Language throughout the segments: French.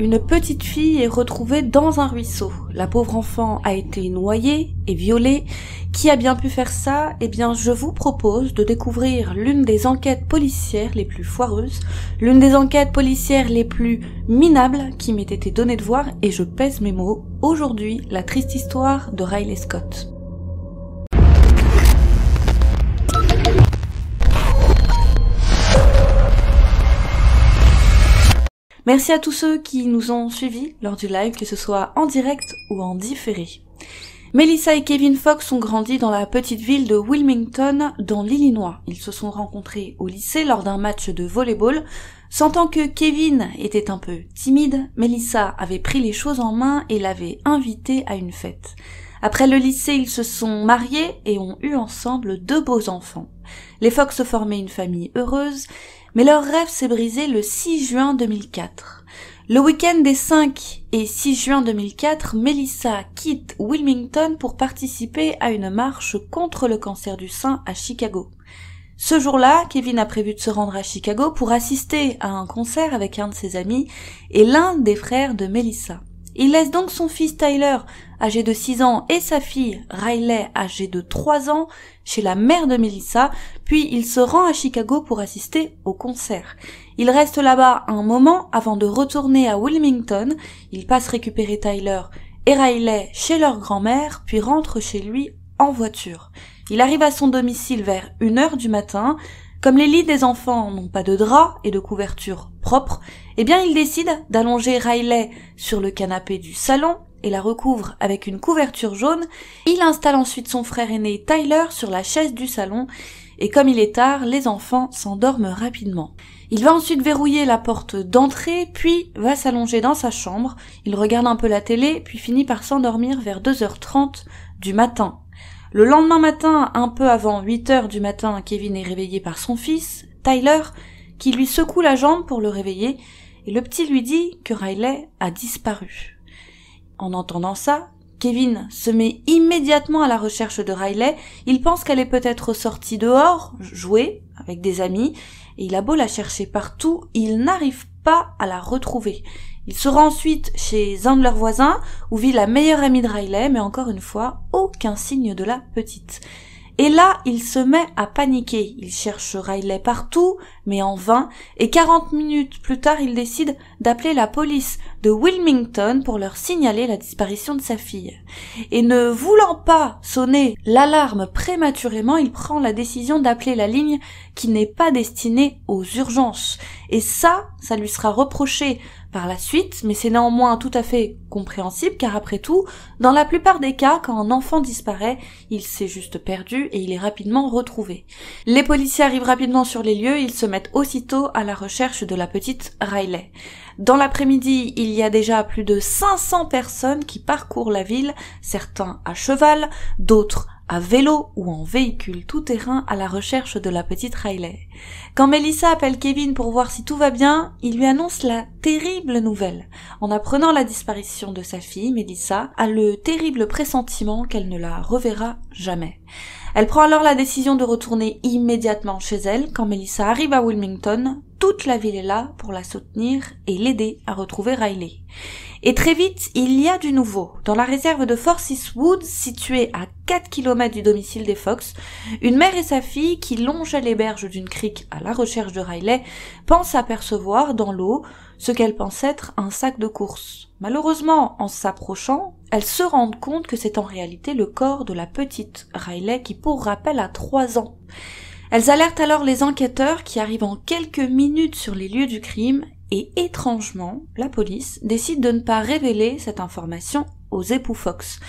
Une petite fille est retrouvée dans un ruisseau. La pauvre enfant a été noyée et violée. Qui a bien pu faire ça Eh bien, je vous propose de découvrir l'une des enquêtes policières les plus foireuses, l'une des enquêtes policières les plus minables qui m'ait été donnée de voir, et je pèse mes mots, aujourd'hui, la triste histoire de Riley Scott. Merci à tous ceux qui nous ont suivis lors du live, que ce soit en direct ou en différé. Melissa et Kevin Fox ont grandi dans la petite ville de Wilmington, dans l'Illinois. Ils se sont rencontrés au lycée lors d'un match de volleyball. Sentant que Kevin était un peu timide, Melissa avait pris les choses en main et l'avait invité à une fête. Après le lycée, ils se sont mariés et ont eu ensemble deux beaux enfants. Les Fox formaient une famille heureuse, mais leur rêve s'est brisé le 6 juin 2004. Le week-end des 5 et 6 juin 2004, Melissa quitte Wilmington pour participer à une marche contre le cancer du sein à Chicago. Ce jour-là, Kevin a prévu de se rendre à Chicago pour assister à un concert avec un de ses amis et l'un des frères de Melissa. Il laisse donc son fils Tyler, âgé de 6 ans, et sa fille Riley, âgée de 3 ans, chez la mère de Melissa, puis il se rend à Chicago pour assister au concert. Il reste là-bas un moment avant de retourner à Wilmington, il passe récupérer Tyler et Riley chez leur grand-mère, puis rentre chez lui en voiture. Il arrive à son domicile vers 1 heure du matin, comme les lits des enfants n'ont pas de draps et de couverture propres, eh bien il décide d'allonger Riley sur le canapé du salon et la recouvre avec une couverture jaune. Il installe ensuite son frère aîné Tyler sur la chaise du salon et comme il est tard, les enfants s'endorment rapidement. Il va ensuite verrouiller la porte d'entrée, puis va s'allonger dans sa chambre. Il regarde un peu la télé, puis finit par s'endormir vers 2h30 du matin. Le lendemain matin, un peu avant 8h du matin, Kevin est réveillé par son fils, Tyler, qui lui secoue la jambe pour le réveiller et le petit lui dit que Riley a disparu. En entendant ça, Kevin se met immédiatement à la recherche de Riley, il pense qu'elle est peut-être sortie dehors, jouer avec des amis, et il a beau la chercher partout, il n'arrive pas à la retrouver. Il se rend ensuite chez un de leurs voisins, où vit la meilleure amie de Riley, mais encore une fois, aucun signe de la petite. Et là, il se met à paniquer. Il cherche Riley partout, mais en vain, et 40 minutes plus tard, il décide d'appeler la police de Wilmington pour leur signaler la disparition de sa fille. Et ne voulant pas sonner l'alarme prématurément, il prend la décision d'appeler la ligne qui n'est pas destinée aux urgences. Et ça, ça lui sera reproché par la suite, mais c'est néanmoins tout à fait compréhensible car après tout, dans la plupart des cas, quand un enfant disparaît, il s'est juste perdu et il est rapidement retrouvé. Les policiers arrivent rapidement sur les lieux, ils se mettent aussitôt à la recherche de la petite Riley. Dans l'après-midi, il y a déjà plus de 500 personnes qui parcourent la ville, certains à cheval, d'autres à vélo ou en véhicule tout-terrain à la recherche de la petite Riley. Quand Melissa appelle Kevin pour voir si tout va bien, il lui annonce la terrible nouvelle. En apprenant la disparition de sa fille, Melissa a le terrible pressentiment qu'elle ne la reverra jamais. Elle prend alors la décision de retourner immédiatement chez elle. Quand Melissa arrive à Wilmington, toute la ville est là pour la soutenir et l'aider à retrouver Riley. Et très vite, il y a du nouveau. Dans la réserve de Forces Woods, située à 4 km du domicile des Fox, une mère et sa fille, qui longeaient les berges d'une crique à la recherche de Riley, pensent apercevoir dans l'eau ce qu'elles pensent être un sac de course. Malheureusement, en s'approchant, elles se rendent compte que c'est en réalité le corps de la petite Riley qui, pour rappel, a 3 ans. Elles alertent alors les enquêteurs qui arrivent en quelques minutes sur les lieux du crime et étrangement, la police décide de ne pas révéler cette information aux époux Fox.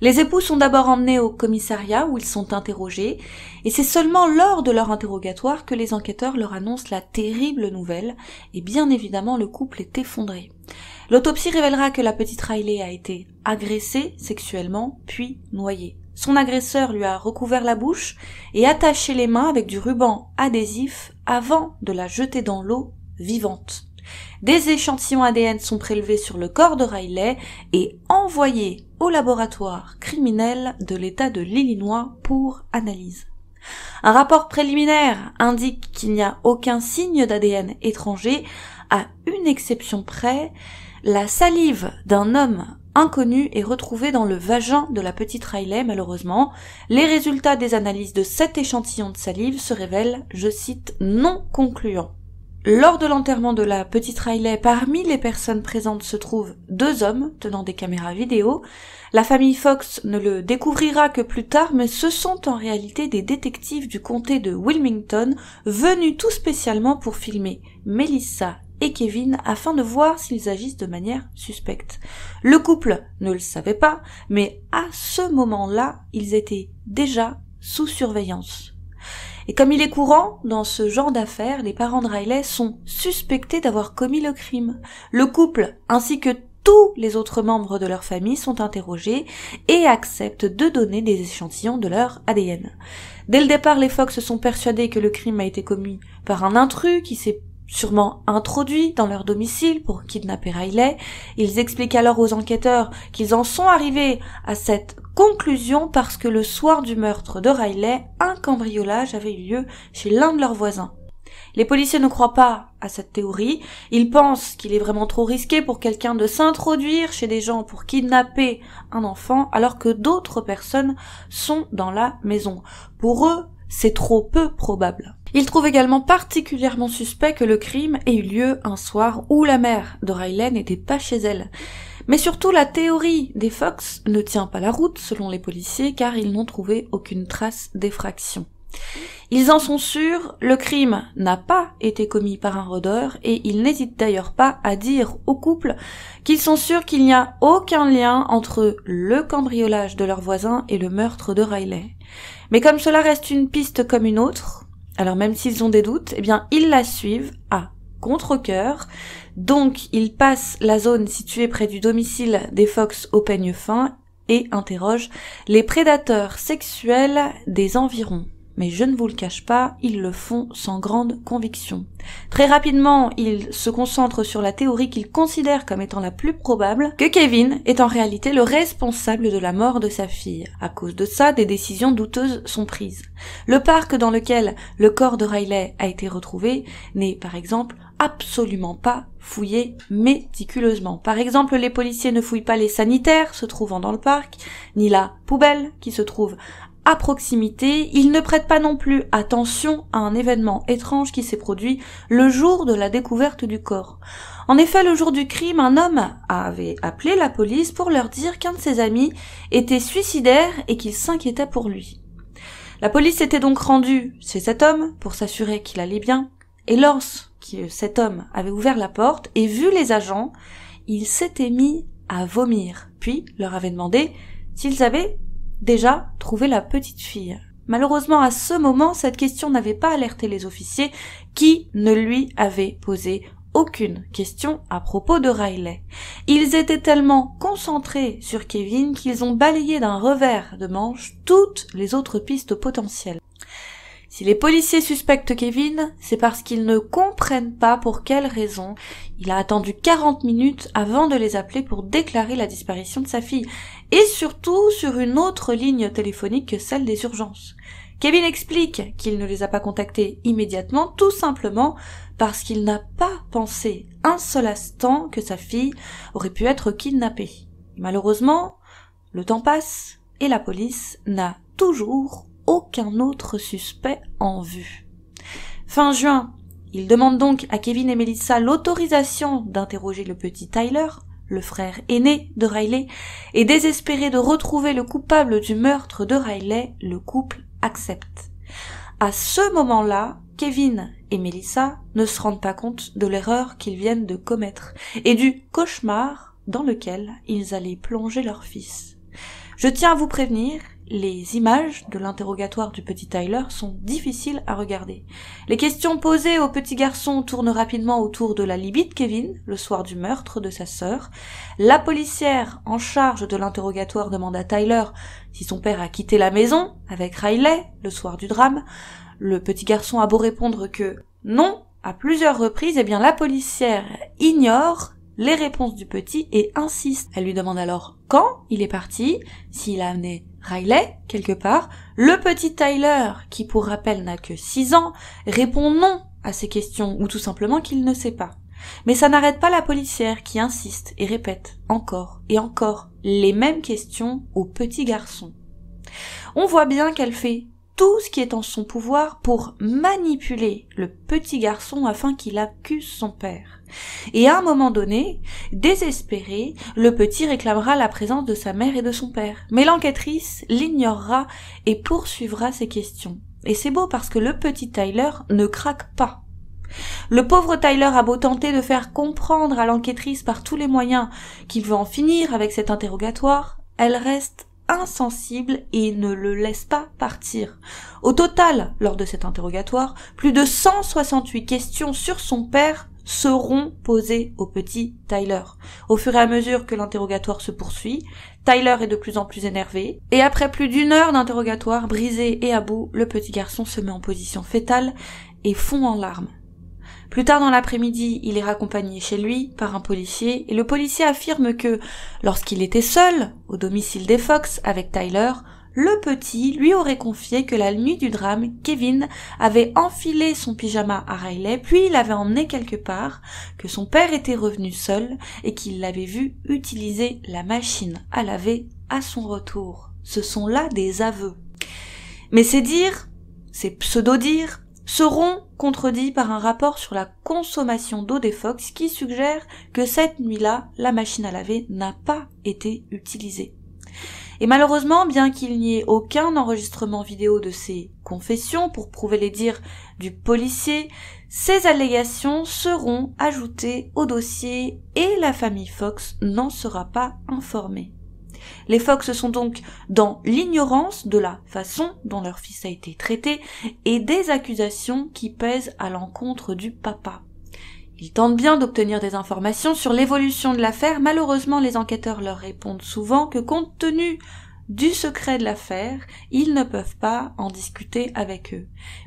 Les époux sont d'abord emmenés au commissariat où ils sont interrogés, et c'est seulement lors de leur interrogatoire que les enquêteurs leur annoncent la terrible nouvelle, et bien évidemment le couple est effondré. L'autopsie révélera que la petite Riley a été agressée sexuellement, puis noyée. Son agresseur lui a recouvert la bouche et attaché les mains avec du ruban adhésif avant de la jeter dans l'eau vivante. Des échantillons ADN sont prélevés sur le corps de Riley et envoyés au laboratoire criminel de l'État de l'Illinois pour analyse. Un rapport préliminaire indique qu'il n'y a aucun signe d'ADN étranger, à une exception près, la salive d'un homme inconnu et retrouvé dans le vagin de la petite Riley malheureusement. Les résultats des analyses de cet échantillon de salive se révèlent, je cite, non concluants. Lors de l'enterrement de la petite Riley, parmi les personnes présentes se trouvent deux hommes tenant des caméras vidéo. La famille Fox ne le découvrira que plus tard, mais ce sont en réalité des détectives du comté de Wilmington venus tout spécialement pour filmer Melissa et Kevin afin de voir s'ils agissent de manière suspecte. Le couple ne le savait pas, mais à ce moment-là, ils étaient déjà sous surveillance. Et comme il est courant, dans ce genre d'affaires, les parents de Riley sont suspectés d'avoir commis le crime. Le couple, ainsi que tous les autres membres de leur famille sont interrogés et acceptent de donner des échantillons de leur ADN. Dès le départ, les Fox sont persuadés que le crime a été commis par un intrus qui s'est sûrement introduits dans leur domicile pour kidnapper Riley. Ils expliquent alors aux enquêteurs qu'ils en sont arrivés à cette conclusion parce que le soir du meurtre de Riley, un cambriolage avait eu lieu chez l'un de leurs voisins. Les policiers ne croient pas à cette théorie, ils pensent qu'il est vraiment trop risqué pour quelqu'un de s'introduire chez des gens pour kidnapper un enfant alors que d'autres personnes sont dans la maison. Pour eux, c'est trop peu probable. Ils trouvent également particulièrement suspect que le crime ait eu lieu un soir où la mère de Riley n'était pas chez elle. Mais surtout, la théorie des Fox ne tient pas la route selon les policiers car ils n'ont trouvé aucune trace d'effraction. Ils en sont sûrs, le crime n'a pas été commis par un rôdeur et ils n'hésitent d'ailleurs pas à dire au couple qu'ils sont sûrs qu'il n'y a aucun lien entre le cambriolage de leur voisin et le meurtre de Riley. Mais comme cela reste une piste comme une autre, alors même s'ils ont des doutes, eh bien ils la suivent à contre coeur Donc ils passent la zone située près du domicile des Fox au peigne fin et interrogent les prédateurs sexuels des environs mais je ne vous le cache pas, ils le font sans grande conviction. Très rapidement, ils se concentrent sur la théorie qu'ils considèrent comme étant la plus probable, que Kevin est en réalité le responsable de la mort de sa fille. À cause de ça, des décisions douteuses sont prises. Le parc dans lequel le corps de Riley a été retrouvé n'est par exemple absolument pas fouillé méticuleusement. Par exemple, les policiers ne fouillent pas les sanitaires se trouvant dans le parc, ni la poubelle qui se trouve à proximité, il ne prête pas non plus attention à un événement étrange qui s'est produit le jour de la découverte du corps. En effet, le jour du crime, un homme avait appelé la police pour leur dire qu'un de ses amis était suicidaire et qu'il s'inquiétait pour lui. La police s'était donc rendue chez cet homme pour s'assurer qu'il allait bien, et lorsque cet homme avait ouvert la porte et vu les agents, il s'était mis à vomir, puis leur avait demandé s'ils avaient Déjà, trouver la petite fille. Malheureusement, à ce moment, cette question n'avait pas alerté les officiers qui ne lui avaient posé aucune question à propos de Riley. Ils étaient tellement concentrés sur Kevin qu'ils ont balayé d'un revers de manche toutes les autres pistes potentielles. Si les policiers suspectent Kevin, c'est parce qu'ils ne comprennent pas pour quelle raison il a attendu 40 minutes avant de les appeler pour déclarer la disparition de sa fille et surtout sur une autre ligne téléphonique que celle des urgences. Kevin explique qu'il ne les a pas contactés immédiatement tout simplement parce qu'il n'a pas pensé un seul instant que sa fille aurait pu être kidnappée. Malheureusement, le temps passe et la police n'a toujours aucun autre suspect en vue. Fin juin, il demande donc à Kevin et Melissa l'autorisation d'interroger le petit Tyler le frère aîné de Riley, et désespéré de retrouver le coupable du meurtre de Riley, le couple accepte. À ce moment-là, Kevin et Melissa ne se rendent pas compte de l'erreur qu'ils viennent de commettre et du cauchemar dans lequel ils allaient plonger leur fils. Je tiens à vous prévenir, les images de l'interrogatoire du petit Tyler sont difficiles à regarder. Les questions posées au petit garçon tournent rapidement autour de la Libye de Kevin, le soir du meurtre de sa sœur. La policière en charge de l'interrogatoire demande à Tyler si son père a quitté la maison avec Riley le soir du drame. Le petit garçon a beau répondre que non, à plusieurs reprises, eh bien la policière ignore les réponses du petit et insiste. Elle lui demande alors quand il est parti, s'il a amené Riley, quelque part, le petit Tyler, qui pour rappel n'a que 6 ans, répond non à ces questions, ou tout simplement qu'il ne sait pas. Mais ça n'arrête pas la policière qui insiste et répète encore et encore les mêmes questions au petit garçon. On voit bien qu'elle fait tout ce qui est en son pouvoir pour manipuler le petit garçon afin qu'il accuse son père. Et à un moment donné, désespéré, le petit réclamera la présence de sa mère et de son père. Mais l'enquêtrice l'ignorera et poursuivra ses questions. Et c'est beau parce que le petit Tyler ne craque pas. Le pauvre Tyler a beau tenter de faire comprendre à l'enquêtrice par tous les moyens qu'il veut en finir avec cet interrogatoire, elle reste insensible et ne le laisse pas partir. Au total, lors de cet interrogatoire, plus de 168 questions sur son père seront posées au petit Tyler. Au fur et à mesure que l'interrogatoire se poursuit, Tyler est de plus en plus énervé, et après plus d'une heure d'interrogatoire, brisé et à bout, le petit garçon se met en position fétale et fond en larmes. Plus tard dans l'après-midi, il est raccompagné chez lui par un policier et le policier affirme que lorsqu'il était seul au domicile des Fox avec Tyler, le petit lui aurait confié que la nuit du drame, Kevin avait enfilé son pyjama à Riley, puis il l'avait emmené quelque part, que son père était revenu seul et qu'il l'avait vu utiliser la machine à laver à son retour. Ce sont là des aveux. Mais ces dires, ces pseudo-dires, seront contredit par un rapport sur la consommation d'eau des Fox qui suggère que cette nuit-là, la machine à laver n'a pas été utilisée. Et malheureusement, bien qu'il n'y ait aucun enregistrement vidéo de ces confessions pour prouver les dires du policier, ces allégations seront ajoutées au dossier et la famille Fox n'en sera pas informée. Les Fox sont donc dans l'ignorance de la façon dont leur fils a été traité et des accusations qui pèsent à l'encontre du papa. Ils tentent bien d'obtenir des informations sur l'évolution de l'affaire, malheureusement les enquêteurs leur répondent souvent que compte tenu du secret de l'affaire, ils ne peuvent pas en discuter avec eux.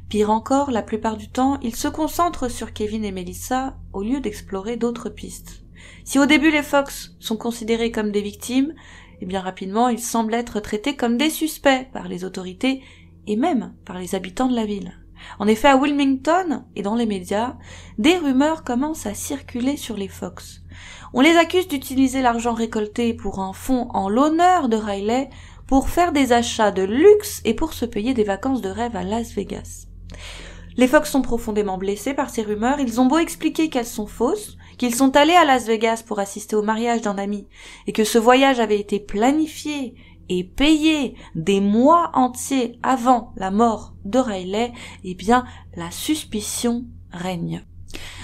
Pire encore, la plupart du temps, ils se concentrent sur Kevin et Melissa au lieu d'explorer d'autres pistes. Si au début les Fox sont considérés comme des victimes, et eh bien rapidement ils semblent être traités comme des suspects par les autorités et même par les habitants de la ville. En effet, à Wilmington et dans les médias, des rumeurs commencent à circuler sur les Fox. On les accuse d'utiliser l'argent récolté pour un fonds en l'honneur de Riley pour faire des achats de luxe et pour se payer des vacances de rêve à Las Vegas. Les Fox sont profondément blessés par ces rumeurs, ils ont beau expliquer qu'elles sont fausses, qu'ils sont allés à Las Vegas pour assister au mariage d'un ami, et que ce voyage avait été planifié et payé des mois entiers avant la mort de Riley, eh bien, la suspicion règne.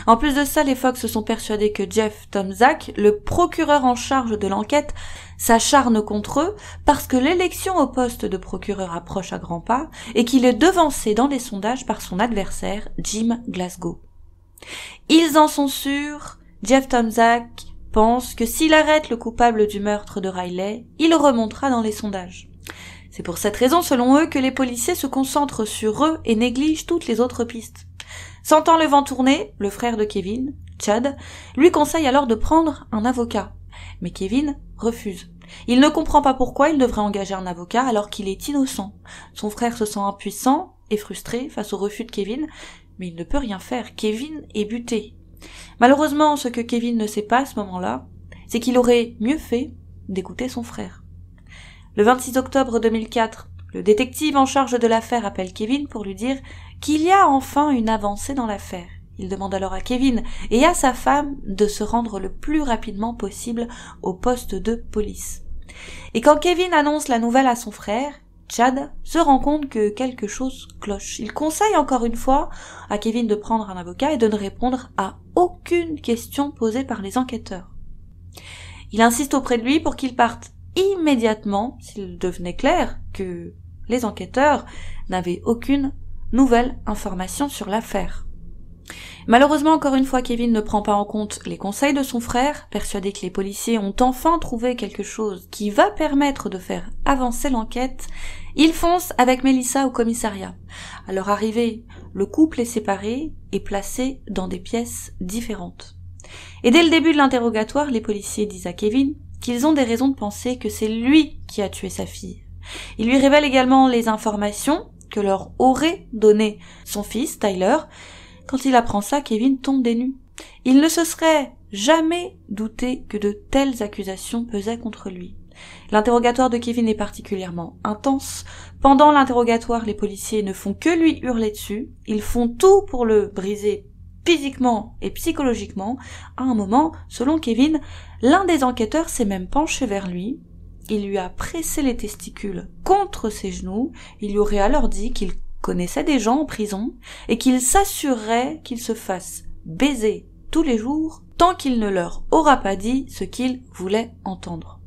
En plus de ça, les Fox se sont persuadés que Jeff Tomzak, le procureur en charge de l'enquête, s'acharne contre eux parce que l'élection au poste de procureur approche à grands pas et qu'il est devancé dans les sondages par son adversaire, Jim Glasgow. Ils en sont sûrs, Jeff Tomzak pense que s'il arrête le coupable du meurtre de Riley, il remontera dans les sondages. C'est pour cette raison, selon eux, que les policiers se concentrent sur eux et négligent toutes les autres pistes. Sentant le vent tourner, le frère de Kevin, Chad, lui conseille alors de prendre un avocat. Mais Kevin refuse. Il ne comprend pas pourquoi il devrait engager un avocat alors qu'il est innocent. Son frère se sent impuissant et frustré face au refus de Kevin, mais il ne peut rien faire. Kevin est buté. Malheureusement, ce que Kevin ne sait pas à ce moment-là, c'est qu'il aurait mieux fait d'écouter son frère. Le 26 octobre 2004, le détective en charge de l'affaire appelle Kevin pour lui dire qu'il y a enfin une avancée dans l'affaire. Il demande alors à Kevin et à sa femme de se rendre le plus rapidement possible au poste de police. Et quand Kevin annonce la nouvelle à son frère, Chad se rend compte que quelque chose cloche. Il conseille encore une fois à Kevin de prendre un avocat et de ne répondre à aucune question posée par les enquêteurs. Il insiste auprès de lui pour qu'il parte immédiatement s'il devenait clair que les enquêteurs n'avaient aucune nouvelle information sur l'affaire. Malheureusement, encore une fois, Kevin ne prend pas en compte les conseils de son frère, persuadé que les policiers ont enfin trouvé quelque chose qui va permettre de faire avancer l'enquête. Il fonce avec Melissa au commissariat. À leur arrivée, le couple est séparé et placé dans des pièces différentes. Et dès le début de l'interrogatoire, les policiers disent à Kevin qu'ils ont des raisons de penser que c'est lui qui a tué sa fille. Ils lui révèlent également les informations que leur aurait donné son fils, Tyler, quand il apprend ça, Kevin tombe des nues. Il ne se serait jamais douté que de telles accusations pesaient contre lui. L'interrogatoire de Kevin est particulièrement intense. Pendant l'interrogatoire, les policiers ne font que lui hurler dessus. Ils font tout pour le briser physiquement et psychologiquement. À un moment, selon Kevin, l'un des enquêteurs s'est même penché vers lui. Il lui a pressé les testicules contre ses genoux. Il lui aurait alors dit qu'il connaissait des gens en prison et qu'il s'assurerait qu'ils se fassent baiser tous les jours tant qu'il ne leur aura pas dit ce qu'il voulait entendre.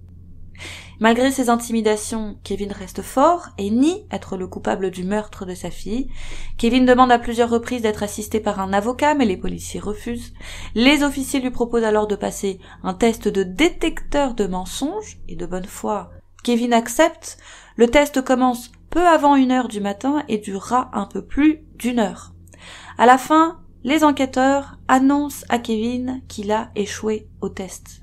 Malgré ces intimidations, Kevin reste fort et nie être le coupable du meurtre de sa fille. Kevin demande à plusieurs reprises d'être assisté par un avocat, mais les policiers refusent. Les officiers lui proposent alors de passer un test de détecteur de mensonges et de bonne foi. Kevin accepte. Le test commence peu avant une heure du matin et durera un peu plus d'une heure. À la fin, les enquêteurs annoncent à Kevin qu'il a échoué au test.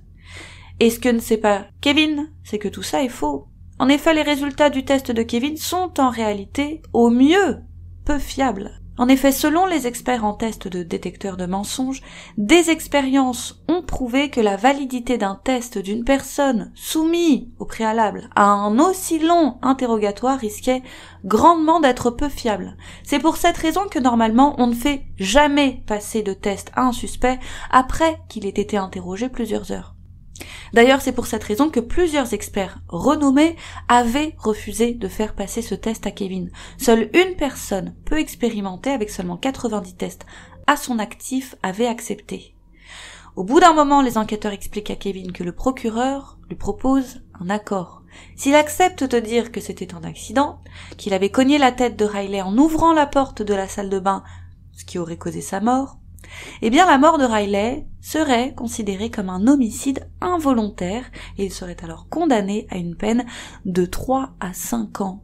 Et ce que ne sait pas Kevin, c'est que tout ça est faux. En effet, les résultats du test de Kevin sont en réalité, au mieux, peu fiables. En effet, selon les experts en test de détecteurs de mensonges, des expériences prouver que la validité d'un test d'une personne soumise au préalable à un aussi long interrogatoire risquait grandement d'être peu fiable. C'est pour cette raison que normalement on ne fait jamais passer de test à un suspect après qu'il ait été interrogé plusieurs heures. D'ailleurs, c'est pour cette raison que plusieurs experts renommés avaient refusé de faire passer ce test à Kevin. Seule une personne peu expérimentée avec seulement 90 tests à son actif avait accepté. Au bout d'un moment, les enquêteurs expliquent à Kevin que le procureur lui propose un accord. S'il accepte de dire que c'était un accident, qu'il avait cogné la tête de Riley en ouvrant la porte de la salle de bain, ce qui aurait causé sa mort, eh bien la mort de Riley serait considérée comme un homicide involontaire et il serait alors condamné à une peine de 3 à 5 ans.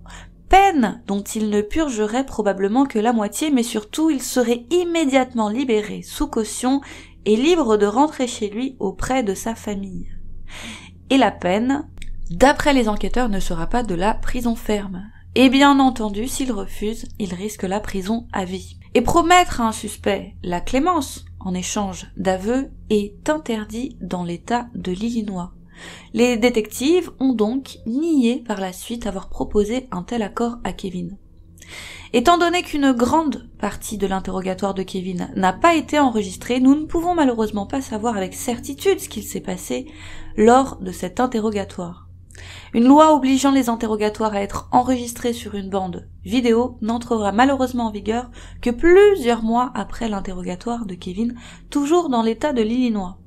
Peine dont il ne purgerait probablement que la moitié, mais surtout il serait immédiatement libéré sous caution est libre de rentrer chez lui auprès de sa famille. Et la peine, d'après les enquêteurs, ne sera pas de la prison ferme. Et bien entendu, s'il refuse, il risque la prison à vie. Et promettre à un suspect la clémence en échange d'aveux est interdit dans l'État de l'Illinois. Les détectives ont donc nié par la suite avoir proposé un tel accord à Kevin. Étant donné qu'une grande partie de l'interrogatoire de Kevin n'a pas été enregistrée, nous ne pouvons malheureusement pas savoir avec certitude ce qu'il s'est passé lors de cet interrogatoire. Une loi obligeant les interrogatoires à être enregistrés sur une bande vidéo n'entrera malheureusement en vigueur que plusieurs mois après l'interrogatoire de Kevin, toujours dans l'état de l'Illinois.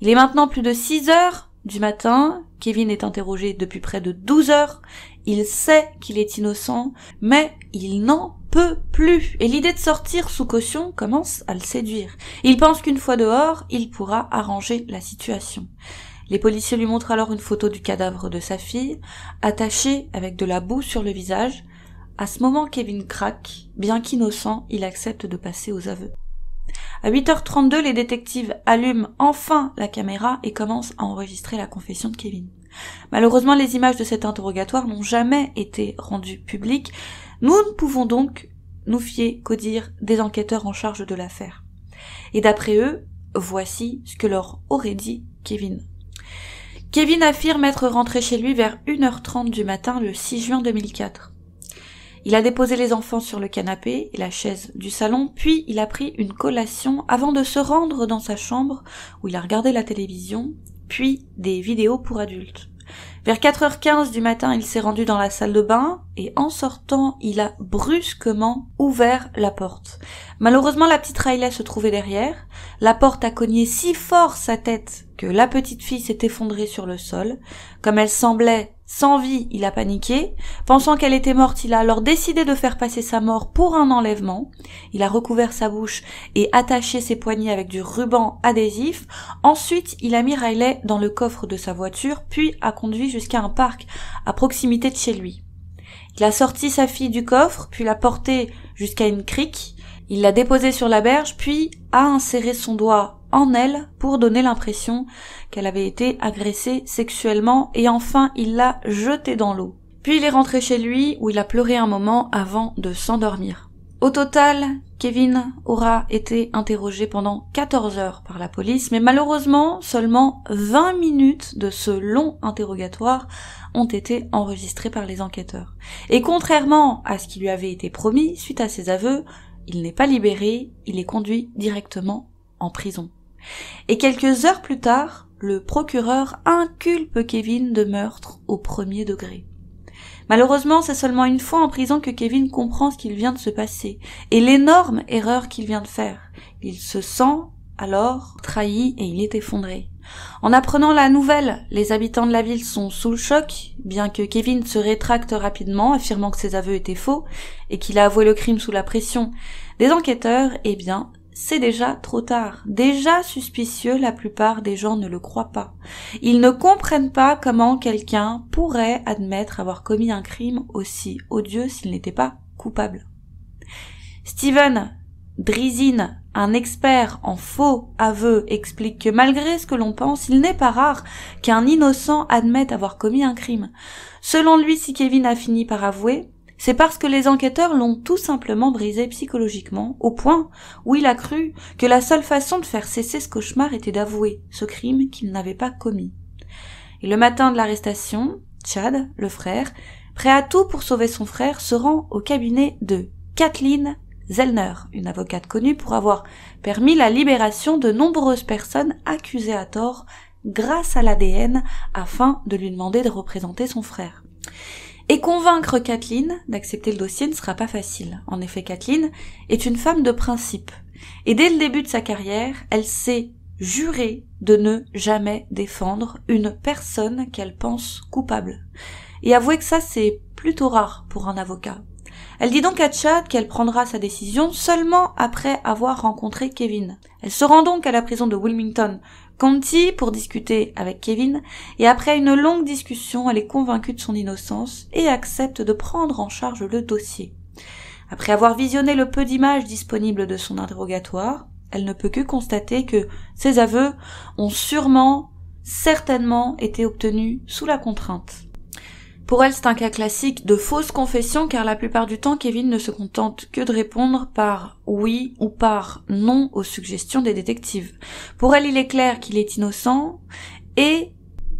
Il est maintenant plus de 6 heures du matin, Kevin est interrogé depuis près de 12 heures il sait qu'il est innocent, mais il n'en peut plus. Et l'idée de sortir sous caution commence à le séduire. Il pense qu'une fois dehors, il pourra arranger la situation. Les policiers lui montrent alors une photo du cadavre de sa fille, attachée avec de la boue sur le visage. À ce moment, Kevin craque. Bien qu'innocent, il accepte de passer aux aveux. À 8h32, les détectives allument enfin la caméra et commencent à enregistrer la confession de Kevin. Malheureusement, les images de cet interrogatoire n'ont jamais été rendues publiques. Nous ne pouvons donc nous fier qu'au dire des enquêteurs en charge de l'affaire. Et d'après eux, voici ce que leur aurait dit Kevin. Kevin affirme être rentré chez lui vers 1h30 du matin le 6 juin 2004. Il a déposé les enfants sur le canapé et la chaise du salon, puis il a pris une collation avant de se rendre dans sa chambre où il a regardé la télévision puis des vidéos pour adultes. Vers 4h15 du matin, il s'est rendu dans la salle de bain et en sortant, il a brusquement ouvert la porte. Malheureusement, la petite Riley se trouvait derrière. La porte a cogné si fort sa tête que la petite fille s'est effondrée sur le sol. Comme elle semblait sans vie, il a paniqué. Pensant qu'elle était morte, il a alors décidé de faire passer sa mort pour un enlèvement. Il a recouvert sa bouche et attaché ses poignets avec du ruban adhésif. Ensuite, il a mis Riley dans le coffre de sa voiture, puis a conduit jusqu'à un parc à proximité de chez lui. Il a sorti sa fille du coffre, puis l'a portée jusqu'à une crique. Il l'a déposée sur la berge, puis a inséré son doigt en elle pour donner l'impression qu'elle avait été agressée sexuellement et enfin il l'a jetée dans l'eau. Puis il est rentré chez lui où il a pleuré un moment avant de s'endormir. Au total, Kevin aura été interrogé pendant 14 heures par la police, mais malheureusement, seulement 20 minutes de ce long interrogatoire ont été enregistrées par les enquêteurs. Et contrairement à ce qui lui avait été promis suite à ses aveux, il n'est pas libéré, il est conduit directement en prison. Et quelques heures plus tard, le procureur inculpe Kevin de meurtre au premier degré. Malheureusement, c'est seulement une fois en prison que Kevin comprend ce qu'il vient de se passer et l'énorme erreur qu'il vient de faire. Il se sent alors trahi et il est effondré. En apprenant la nouvelle, les habitants de la ville sont sous le choc, bien que Kevin se rétracte rapidement, affirmant que ses aveux étaient faux et qu'il a avoué le crime sous la pression des enquêteurs, eh bien, c'est déjà trop tard. Déjà suspicieux, la plupart des gens ne le croient pas. Ils ne comprennent pas comment quelqu'un pourrait admettre avoir commis un crime aussi odieux s'il n'était pas coupable. Steven Drizin, un expert en faux aveux, explique que malgré ce que l'on pense, il n'est pas rare qu'un innocent admette avoir commis un crime. Selon lui, si Kevin a fini par avouer, c'est parce que les enquêteurs l'ont tout simplement brisé psychologiquement, au point où il a cru que la seule façon de faire cesser ce cauchemar était d'avouer ce crime qu'il n'avait pas commis. Et le matin de l'arrestation, Chad, le frère, prêt à tout pour sauver son frère, se rend au cabinet de Kathleen Zellner, une avocate connue pour avoir permis la libération de nombreuses personnes accusées à tort grâce à l'ADN afin de lui demander de représenter son frère. Et convaincre Kathleen d'accepter le dossier ne sera pas facile. En effet, Kathleen est une femme de principe. Et dès le début de sa carrière, elle s'est jurée de ne jamais défendre une personne qu'elle pense coupable. Et avouez que ça, c'est plutôt rare pour un avocat. Elle dit donc à Chad qu'elle prendra sa décision seulement après avoir rencontré Kevin. Elle se rend donc à la prison de Wilmington Conti pour discuter avec Kevin, et après une longue discussion, elle est convaincue de son innocence et accepte de prendre en charge le dossier. Après avoir visionné le peu d'images disponibles de son interrogatoire, elle ne peut que constater que ses aveux ont sûrement, certainement été obtenus sous la contrainte. Pour elle, c'est un cas classique de fausse confession car la plupart du temps, Kevin ne se contente que de répondre par oui ou par non aux suggestions des détectives. Pour elle, il est clair qu'il est innocent et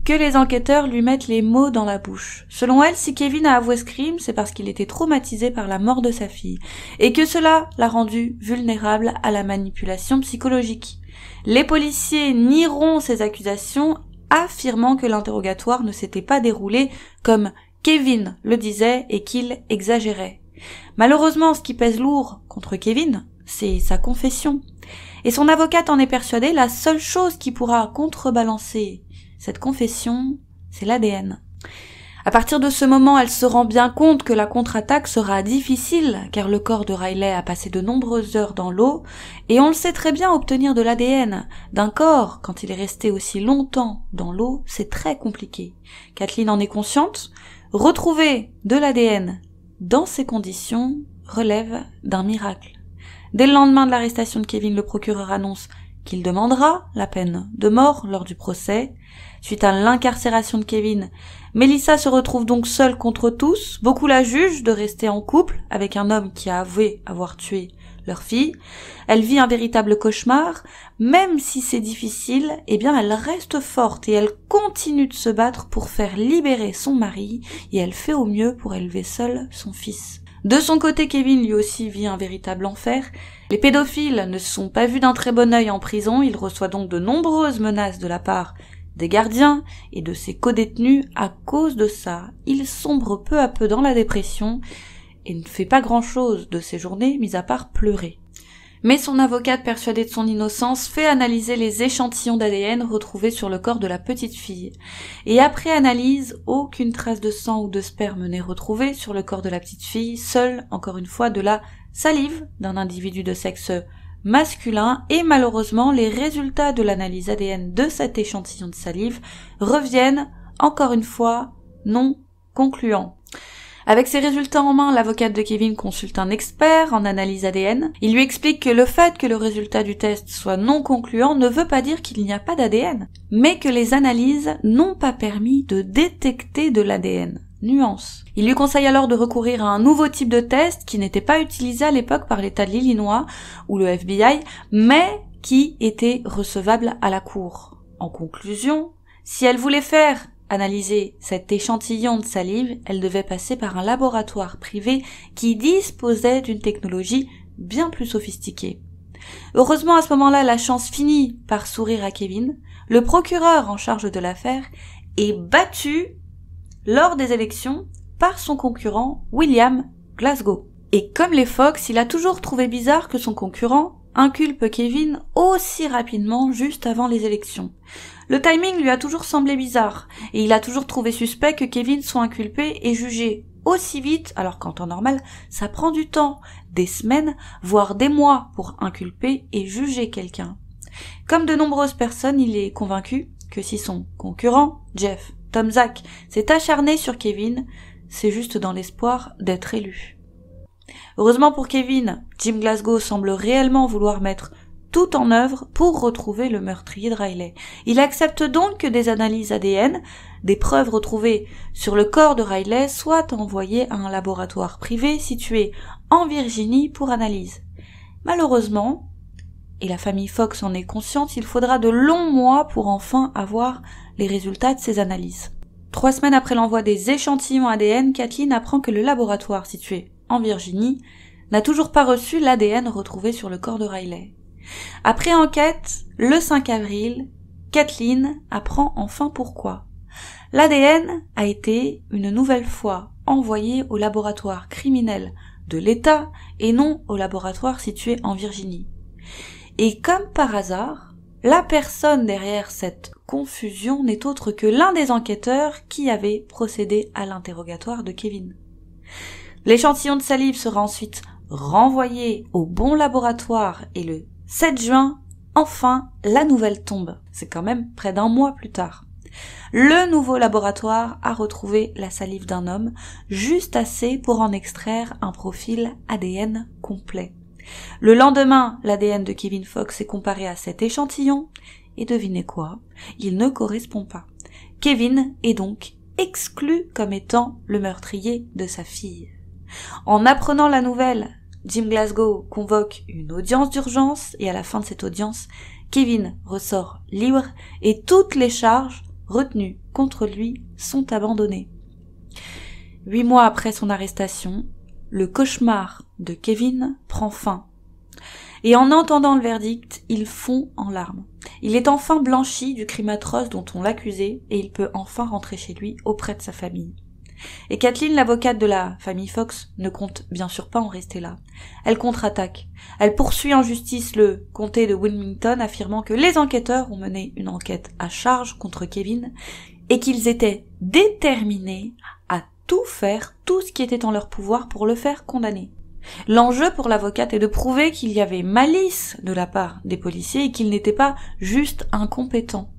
que les enquêteurs lui mettent les mots dans la bouche. Selon elle, si Kevin a avoué ce crime, c'est parce qu'il était traumatisé par la mort de sa fille, et que cela l'a rendu vulnérable à la manipulation psychologique. Les policiers nieront ces accusations affirmant que l'interrogatoire ne s'était pas déroulé comme Kevin le disait et qu'il exagérait. Malheureusement, ce qui pèse lourd contre Kevin, c'est sa confession. Et son avocate en est persuadée, la seule chose qui pourra contrebalancer cette confession, c'est l'ADN. À partir de ce moment, elle se rend bien compte que la contre-attaque sera difficile, car le corps de Riley a passé de nombreuses heures dans l'eau, et on le sait très bien, obtenir de l'ADN d'un corps, quand il est resté aussi longtemps dans l'eau, c'est très compliqué. Kathleen en est consciente. Retrouver de l'ADN dans ces conditions relève d'un miracle. Dès le lendemain de l'arrestation de Kevin, le procureur annonce qu'il demandera la peine de mort lors du procès, suite à l'incarcération de Kevin. Melissa se retrouve donc seule contre tous, beaucoup la jugent de rester en couple avec un homme qui a avoué avoir tué leur fille. Elle vit un véritable cauchemar, même si c'est difficile, eh bien elle reste forte et elle continue de se battre pour faire libérer son mari et elle fait au mieux pour élever seule son fils. De son côté, Kevin lui aussi vit un véritable enfer, les pédophiles ne sont pas vus d'un très bon œil en prison, il reçoit donc de nombreuses menaces de la part des gardiens et de ses codétenus à cause de ça. Il sombre peu à peu dans la dépression et ne fait pas grand chose de ses journées, mis à part pleurer. Mais son avocate, persuadée de son innocence, fait analyser les échantillons d'ADN retrouvés sur le corps de la petite fille. Et après analyse, aucune trace de sang ou de sperme n'est retrouvée sur le corps de la petite fille, seule, encore une fois, de la salive d'un individu de sexe masculin et malheureusement les résultats de l'analyse ADN de cet échantillon de salive reviennent encore une fois non concluants. Avec ces résultats en main, l'avocate de Kevin consulte un expert en analyse ADN. Il lui explique que le fait que le résultat du test soit non concluant ne veut pas dire qu'il n'y a pas d'ADN, mais que les analyses n'ont pas permis de détecter de l'ADN. Nuance. Il lui conseille alors de recourir à un nouveau type de test qui n'était pas utilisé à l'époque par l'État de l'Illinois ou le FBI, mais qui était recevable à la Cour. En conclusion, si elle voulait faire analyser cet échantillon de salive, elle devait passer par un laboratoire privé qui disposait d'une technologie bien plus sophistiquée. Heureusement à ce moment-là, la chance finit par sourire à Kevin. Le procureur en charge de l'affaire est battu lors des élections par son concurrent William Glasgow. Et comme les Fox, il a toujours trouvé bizarre que son concurrent inculpe Kevin aussi rapidement juste avant les élections. Le timing lui a toujours semblé bizarre, et il a toujours trouvé suspect que Kevin soit inculpé et jugé aussi vite, alors qu'en temps normal, ça prend du temps, des semaines, voire des mois pour inculper et juger quelqu'un. Comme de nombreuses personnes, il est convaincu que si son concurrent, Jeff Tom Zack s'est acharné sur Kevin, c'est juste dans l'espoir d'être élu. Heureusement pour Kevin, Jim Glasgow semble réellement vouloir mettre tout en œuvre pour retrouver le meurtrier de Riley. Il accepte donc que des analyses ADN, des preuves retrouvées sur le corps de Riley, soient envoyées à un laboratoire privé situé en Virginie pour analyse. Malheureusement, et la famille Fox en est consciente, il faudra de longs mois pour enfin avoir les résultats de ses analyses. Trois semaines après l'envoi des échantillons ADN, Kathleen apprend que le laboratoire situé en Virginie n'a toujours pas reçu l'ADN retrouvé sur le corps de Riley. Après enquête, le 5 avril, Kathleen apprend enfin pourquoi. L'ADN a été une nouvelle fois envoyé au laboratoire criminel de l'État et non au laboratoire situé en Virginie. Et comme par hasard, la personne derrière cette confusion n'est autre que l'un des enquêteurs qui avait procédé à l'interrogatoire de Kevin. L'échantillon de salive sera ensuite renvoyé au bon laboratoire et le 7 juin, enfin, la nouvelle tombe. C'est quand même près d'un mois plus tard. Le nouveau laboratoire a retrouvé la salive d'un homme, juste assez pour en extraire un profil ADN complet. Le lendemain, l'ADN de Kevin Fox est comparé à cet échantillon, et devinez quoi Il ne correspond pas. Kevin est donc exclu comme étant le meurtrier de sa fille. En apprenant la nouvelle, Jim Glasgow convoque une audience d'urgence et à la fin de cette audience, Kevin ressort libre et toutes les charges retenues contre lui sont abandonnées. Huit mois après son arrestation, le cauchemar de Kevin prend fin. Et en entendant le verdict, il fond en larmes. Il est enfin blanchi du crime atroce dont on l'accusait et il peut enfin rentrer chez lui auprès de sa famille. Et Kathleen, l'avocate de la famille Fox, ne compte bien sûr pas en rester là. Elle contre-attaque. Elle poursuit en justice le comté de Wilmington affirmant que les enquêteurs ont mené une enquête à charge contre Kevin et qu'ils étaient déterminés à tout faire, tout ce qui était en leur pouvoir pour le faire condamner. L'enjeu pour l'avocate est de prouver qu'il y avait malice de la part des policiers et qu'ils n'étaient pas juste incompétents.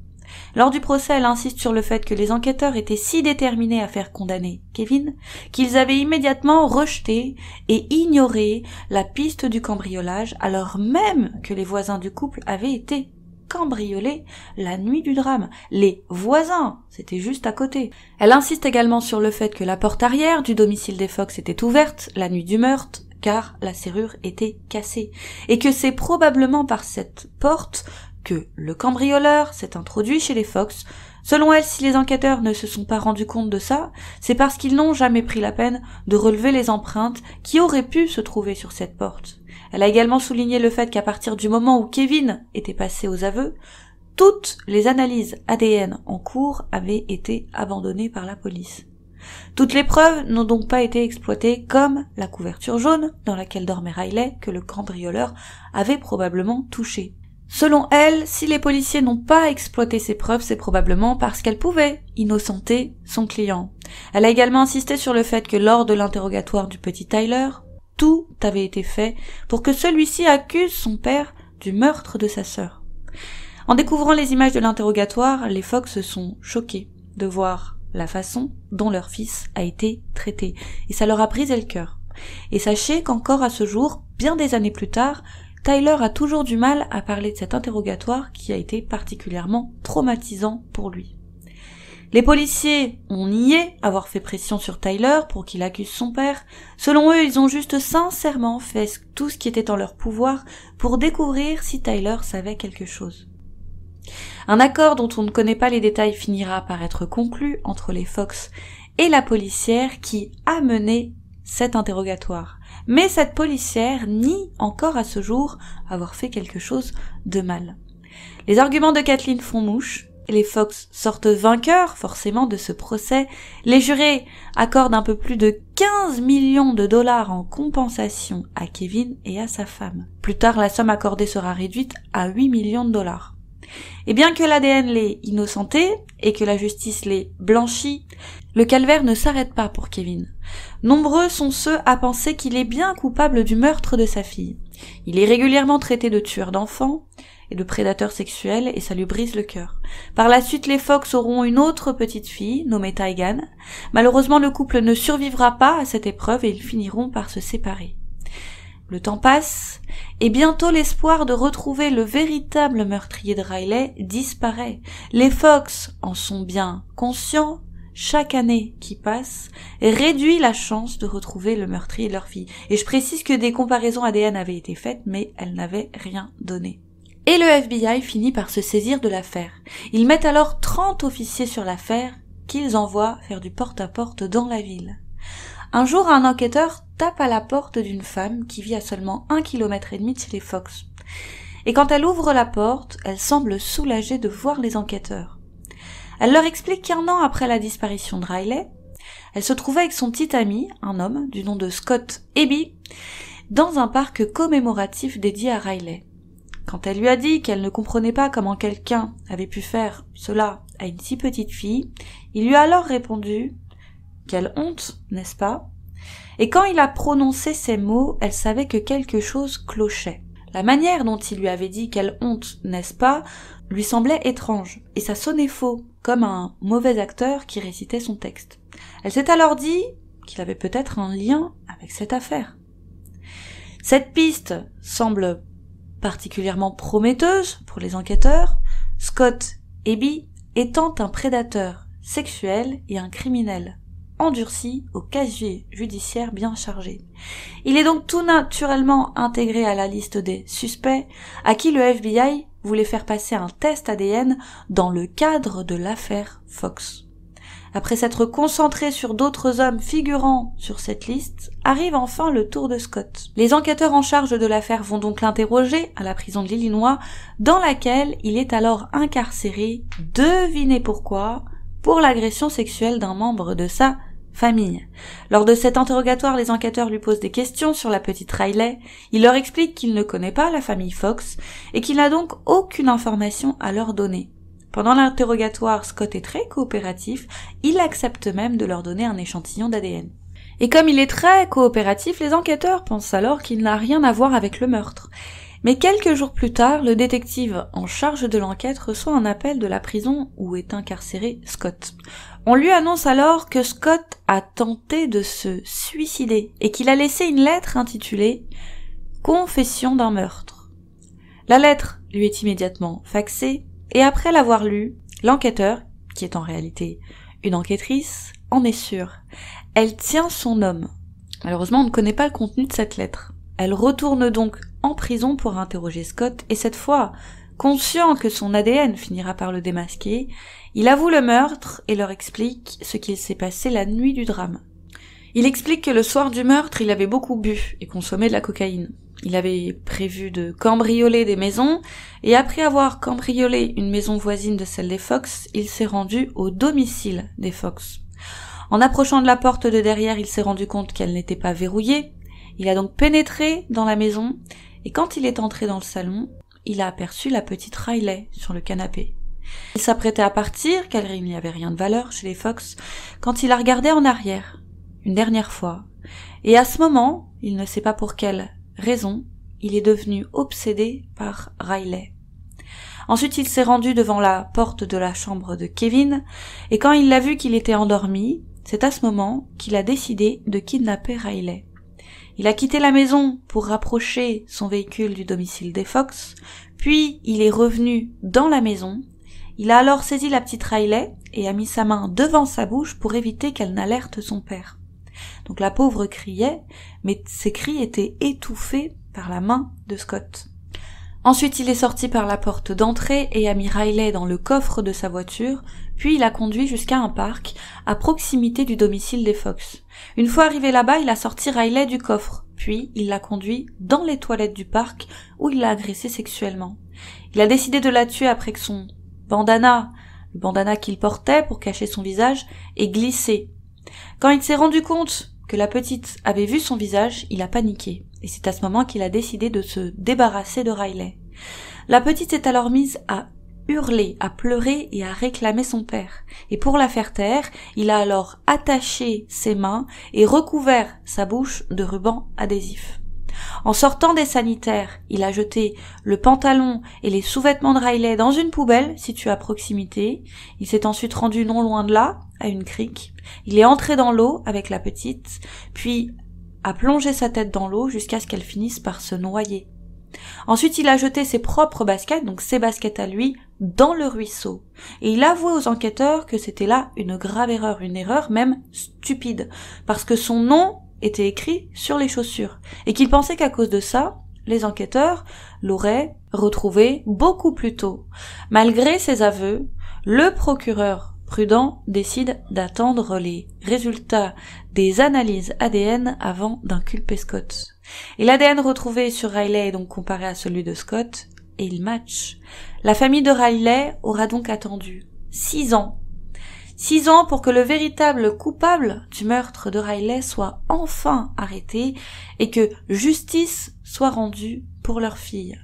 Lors du procès, elle insiste sur le fait que les enquêteurs étaient si déterminés à faire condamner Kevin qu'ils avaient immédiatement rejeté et ignoré la piste du cambriolage alors même que les voisins du couple avaient été cambriolés la nuit du drame. Les voisins, c'était juste à côté. Elle insiste également sur le fait que la porte arrière du domicile des Fox était ouverte la nuit du meurtre car la serrure était cassée, et que c'est probablement par cette porte que le cambrioleur s'est introduit chez les Fox. Selon elle, si les enquêteurs ne se sont pas rendus compte de ça, c'est parce qu'ils n'ont jamais pris la peine de relever les empreintes qui auraient pu se trouver sur cette porte. Elle a également souligné le fait qu'à partir du moment où Kevin était passé aux aveux, toutes les analyses ADN en cours avaient été abandonnées par la police. Toutes les preuves n'ont donc pas été exploitées comme la couverture jaune dans laquelle dormait Riley que le cambrioleur avait probablement touché. Selon elle, si les policiers n'ont pas exploité ces preuves, c'est probablement parce qu'elle pouvait innocenter son client. Elle a également insisté sur le fait que lors de l'interrogatoire du petit Tyler, tout avait été fait pour que celui-ci accuse son père du meurtre de sa sœur. En découvrant les images de l'interrogatoire, les Fox se sont choqués de voir la façon dont leur fils a été traité. Et ça leur a brisé le cœur. Et sachez qu'encore à ce jour, bien des années plus tard, Tyler a toujours du mal à parler de cet interrogatoire qui a été particulièrement traumatisant pour lui. Les policiers ont nié avoir fait pression sur Tyler pour qu'il accuse son père. Selon eux, ils ont juste sincèrement fait tout ce qui était en leur pouvoir pour découvrir si Tyler savait quelque chose. Un accord dont on ne connaît pas les détails finira par être conclu entre les Fox et la policière qui a mené cet interrogatoire. Mais cette policière nie encore à ce jour avoir fait quelque chose de mal. Les arguments de Kathleen font mouche, les Fox sortent vainqueurs forcément de ce procès, les jurés accordent un peu plus de 15 millions de dollars en compensation à Kevin et à sa femme. Plus tard, la somme accordée sera réduite à 8 millions de dollars. Et bien que l'ADN l'ait innocenté et que la justice l'ait blanchi, le calvaire ne s'arrête pas pour Kevin. Nombreux sont ceux à penser qu'il est bien coupable du meurtre de sa fille. Il est régulièrement traité de tueur d'enfants et de prédateur sexuel et ça lui brise le cœur. Par la suite, les Fox auront une autre petite fille, nommée Taigan. Malheureusement, le couple ne survivra pas à cette épreuve et ils finiront par se séparer. Le temps passe, et bientôt l'espoir de retrouver le véritable meurtrier de Riley disparaît. Les Fox en sont bien conscients, chaque année qui passe réduit la chance de retrouver le meurtrier de leur fille. Et je précise que des comparaisons ADN avaient été faites, mais elles n'avaient rien donné. Et le FBI finit par se saisir de l'affaire. Ils mettent alors 30 officiers sur l'affaire qu'ils envoient faire du porte-à-porte -porte dans la ville. Un jour, un enquêteur tape à la porte d'une femme qui vit à seulement un kilomètre et demi de chez les Fox. Et quand elle ouvre la porte, elle semble soulagée de voir les enquêteurs. Elle leur explique qu'un an après la disparition de Riley, elle se trouvait avec son petit ami, un homme du nom de Scott Eby, dans un parc commémoratif dédié à Riley. Quand elle lui a dit qu'elle ne comprenait pas comment quelqu'un avait pu faire cela à une si petite fille, il lui a alors répondu Quelle honte, n'est-ce pas et quand il a prononcé ces mots, elle savait que quelque chose clochait. La manière dont il lui avait dit quelle honte, n'est-ce pas, lui semblait étrange, et ça sonnait faux, comme un mauvais acteur qui récitait son texte. Elle s'est alors dit qu'il avait peut-être un lien avec cette affaire. Cette piste semble particulièrement prometteuse pour les enquêteurs, Scott Eby étant un prédateur sexuel et un criminel endurci au casier judiciaire bien chargé. Il est donc tout naturellement intégré à la liste des suspects à qui le FBI voulait faire passer un test ADN dans le cadre de l'affaire Fox. Après s'être concentré sur d'autres hommes figurant sur cette liste, arrive enfin le tour de Scott. Les enquêteurs en charge de l'affaire vont donc l'interroger à la prison de l'Illinois, dans laquelle il est alors incarcéré, devinez pourquoi, pour l'agression sexuelle d'un membre de sa famille. Lors de cet interrogatoire, les enquêteurs lui posent des questions sur la petite Riley. Il leur explique qu'il ne connaît pas la famille Fox et qu'il n'a donc aucune information à leur donner. Pendant l'interrogatoire, Scott est très coopératif. Il accepte même de leur donner un échantillon d'ADN. Et comme il est très coopératif, les enquêteurs pensent alors qu'il n'a rien à voir avec le meurtre. Mais quelques jours plus tard, le détective en charge de l'enquête reçoit un appel de la prison où est incarcéré Scott. On lui annonce alors que Scott a tenté de se suicider et qu'il a laissé une lettre intitulée Confession d'un meurtre. La lettre lui est immédiatement faxée et après l'avoir lue, l'enquêteur, qui est en réalité une enquêtrice, en est sûre. Elle tient son homme. Malheureusement, on ne connaît pas le contenu de cette lettre. Elle retourne donc en prison pour interroger Scott et cette fois, conscient que son ADN finira par le démasquer, il avoue le meurtre et leur explique ce qu'il s'est passé la nuit du drame. Il explique que le soir du meurtre, il avait beaucoup bu et consommé de la cocaïne. Il avait prévu de cambrioler des maisons, et après avoir cambriolé une maison voisine de celle des Fox, il s'est rendu au domicile des Fox. En approchant de la porte de derrière, il s'est rendu compte qu'elle n'était pas verrouillée, il a donc pénétré dans la maison, et quand il est entré dans le salon, il a aperçu la petite Riley sur le canapé. Il s'apprêtait à partir, car il n'y avait rien de valeur chez les Fox, quand il a regardé en arrière, une dernière fois, et à ce moment, il ne sait pas pour quelle raison, il est devenu obsédé par Riley. Ensuite, il s'est rendu devant la porte de la chambre de Kevin, et quand il l'a vu qu'il était endormi, c'est à ce moment qu'il a décidé de kidnapper Riley. Il a quitté la maison pour rapprocher son véhicule du domicile des Fox, puis il est revenu dans la maison. Il a alors saisi la petite Riley et a mis sa main devant sa bouche pour éviter qu'elle n'alerte son père. Donc la pauvre criait, mais ses cris étaient étouffés par la main de Scott. Ensuite, il est sorti par la porte d'entrée et a mis Riley dans le coffre de sa voiture, puis il a conduit jusqu'à un parc, à proximité du domicile des Fox. Une fois arrivé là-bas, il a sorti Riley du coffre, puis il l'a conduit dans les toilettes du parc, où il l'a agressé sexuellement. Il a décidé de la tuer après que son bandana, le bandana qu'il portait pour cacher son visage, ait glissé. Quand il s'est rendu compte que la petite avait vu son visage, il a paniqué. Et c'est à ce moment qu'il a décidé de se débarrasser de Riley. La petite est alors mise à hurler, à pleurer et à réclamer son père. Et pour la faire taire, il a alors attaché ses mains et recouvert sa bouche de ruban adhésif. En sortant des sanitaires, il a jeté le pantalon et les sous-vêtements de Riley dans une poubelle située à proximité. Il s'est ensuite rendu non loin de là, à une crique. Il est entré dans l'eau avec la petite, puis a plongé sa tête dans l'eau jusqu'à ce qu'elle finisse par se noyer. Ensuite, il a jeté ses propres baskets, donc ses baskets à lui, dans le ruisseau. Et il avouait aux enquêteurs que c'était là une grave erreur, une erreur même stupide, parce que son nom était écrit sur les chaussures, et qu'il pensait qu'à cause de ça, les enquêteurs l'auraient retrouvé beaucoup plus tôt. Malgré ses aveux, le procureur Prudent décide d'attendre les résultats des analyses ADN avant d'inculper Scott. Et l'ADN retrouvé sur Riley est donc comparé à celui de Scott, et il match. La famille de Riley aura donc attendu six ans. Six ans pour que le véritable coupable du meurtre de Riley soit enfin arrêté et que justice soit rendue pour leur fille.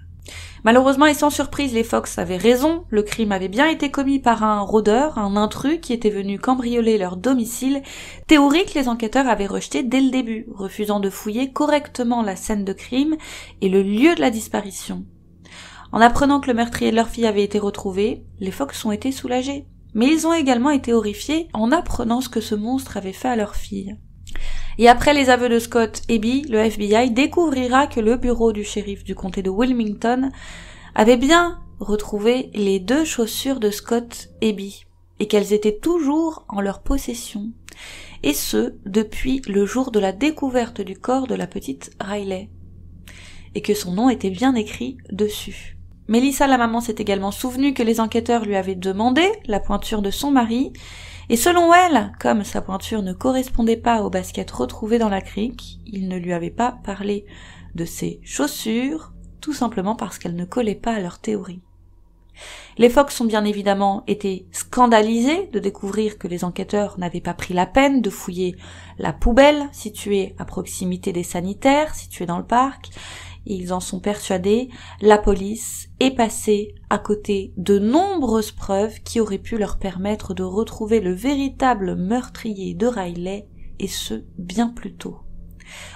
Malheureusement et sans surprise, les Fox avaient raison, le crime avait bien été commis par un rôdeur, un intrus qui était venu cambrioler leur domicile, théorie que les enquêteurs avaient rejetée dès le début, refusant de fouiller correctement la scène de crime et le lieu de la disparition. En apprenant que le meurtrier de leur fille avait été retrouvé, les Fox ont été soulagés. Mais ils ont également été horrifiés en apprenant ce que ce monstre avait fait à leur fille. Et après les aveux de Scott Eby, le FBI découvrira que le bureau du shérif du comté de Wilmington avait bien retrouvé les deux chaussures de Scott Eby et qu'elles étaient toujours en leur possession. Et ce, depuis le jour de la découverte du corps de la petite Riley. Et que son nom était bien écrit dessus. Mélissa, la maman, s'est également souvenue que les enquêteurs lui avaient demandé la pointure de son mari et selon elle, comme sa pointure ne correspondait pas aux baskets retrouvées dans la crique, il ne lui avait pas parlé de ses chaussures, tout simplement parce qu'elles ne collaient pas à leur théorie. Les phoques ont bien évidemment été scandalisés de découvrir que les enquêteurs n'avaient pas pris la peine de fouiller la poubelle située à proximité des sanitaires situés dans le parc ils en sont persuadés, la police est passée à côté de nombreuses preuves qui auraient pu leur permettre de retrouver le véritable meurtrier de Riley, et ce bien plus tôt.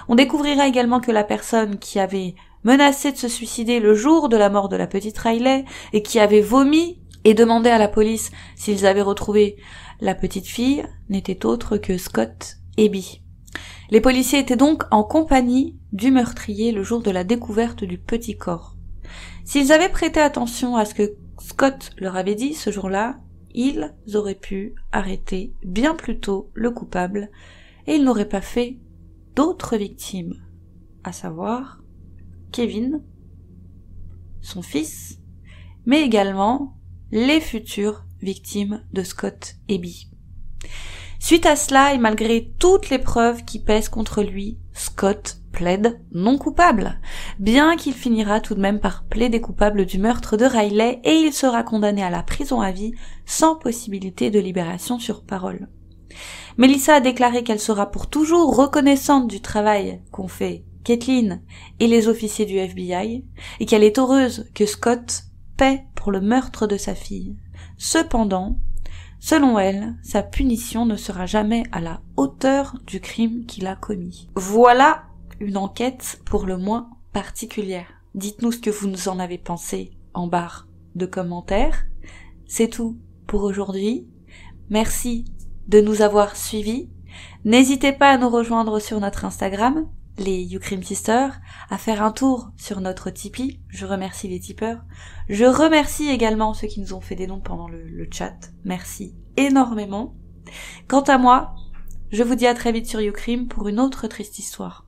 On découvrira également que la personne qui avait menacé de se suicider le jour de la mort de la petite Riley et qui avait vomi et demandé à la police s'ils avaient retrouvé la petite fille n'était autre que Scott Eby. Les policiers étaient donc en compagnie du meurtrier le jour de la découverte du petit corps. S'ils avaient prêté attention à ce que Scott leur avait dit ce jour-là, ils auraient pu arrêter bien plus tôt le coupable et ils n'auraient pas fait d'autres victimes, à savoir Kevin, son fils, mais également les futures victimes de Scott et Bee. Suite à cela, et malgré toutes les preuves qui pèsent contre lui, Scott plaide non coupable, bien qu'il finira tout de même par plaider coupable du meurtre de Riley et il sera condamné à la prison à vie sans possibilité de libération sur parole. Melissa a déclaré qu'elle sera pour toujours reconnaissante du travail qu'ont fait Kathleen et les officiers du FBI et qu'elle est heureuse que Scott paie pour le meurtre de sa fille. Cependant, Selon elle, sa punition ne sera jamais à la hauteur du crime qu'il a commis. Voilà une enquête pour le moins particulière. Dites-nous ce que vous nous en avez pensé en barre de commentaires. C'est tout pour aujourd'hui. Merci de nous avoir suivis. N'hésitez pas à nous rejoindre sur notre Instagram, les Ukraine Sisters à faire un tour sur notre Tipeee. Je remercie les tipeurs. Je remercie également ceux qui nous ont fait des dons pendant le, chat. Merci énormément. Quant à moi, je vous dis à très vite sur Ucrim pour une autre triste histoire.